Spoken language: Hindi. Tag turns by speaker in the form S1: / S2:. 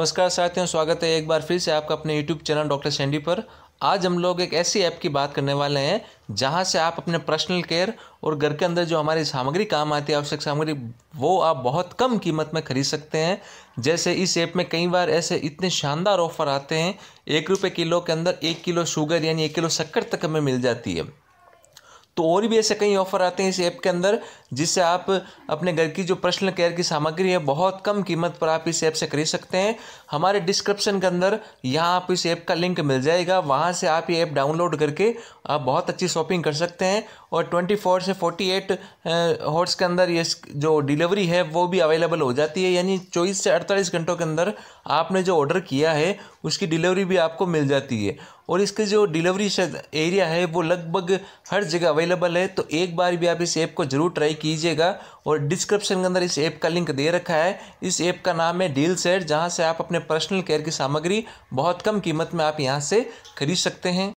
S1: नमस्कार साथियों स्वागत है एक बार फिर से आपका अपने यूट्यूब चैनल डॉक्टर सैंडी पर आज हम लोग एक ऐसी ऐप की बात करने वाले हैं जहां से आप अपने पर्सनल केयर और घर के अंदर जो हमारी सामग्री काम आती है आवश्यक सामग्री वो आप बहुत कम कीमत में खरीद सकते हैं जैसे इस ऐप में कई बार ऐसे इतने शानदार ऑफर आते हैं एक रुपये किलो के अंदर एक किलो शुगर यानी एक किलो शक्कर तक हमें मिल जाती है तो और भी ऐसे कई ऑफ़र आते हैं इस ऐप के अंदर जिससे आप अपने घर की जो पर्सनल केयर की सामग्री है बहुत कम कीमत पर आप इस ऐप से खरीद सकते हैं हमारे डिस्क्रिप्शन के अंदर यहाँ आप इस ऐप का लिंक मिल जाएगा वहाँ से आप ये ऐप डाउनलोड करके आप बहुत अच्छी शॉपिंग कर सकते हैं और ट्वेंटी फोर से फोर्टी एट हॉर्स के अंदर ये जो डिलीवरी है वो भी अवेलेबल हो जाती है यानी चौबीस से अड़तालीस घंटों के अंदर आपने जो ऑर्डर किया है उसकी डिलीवरी भी आपको मिल जाती है और इसके जो डिलीवरी एरिया है वो लगभग हर जगह अवेलेबल है तो एक बार भी आप इस ऐप को ज़रूर ट्राई कीजिएगा और डिस्क्रिप्शन के अंदर इस ऐप का लिंक दे रखा है इस ऐप का नाम है डील सेट जहाँ से आप अपने पर्सनल केयर की सामग्री बहुत कम कीमत में आप यहाँ से खरीद सकते हैं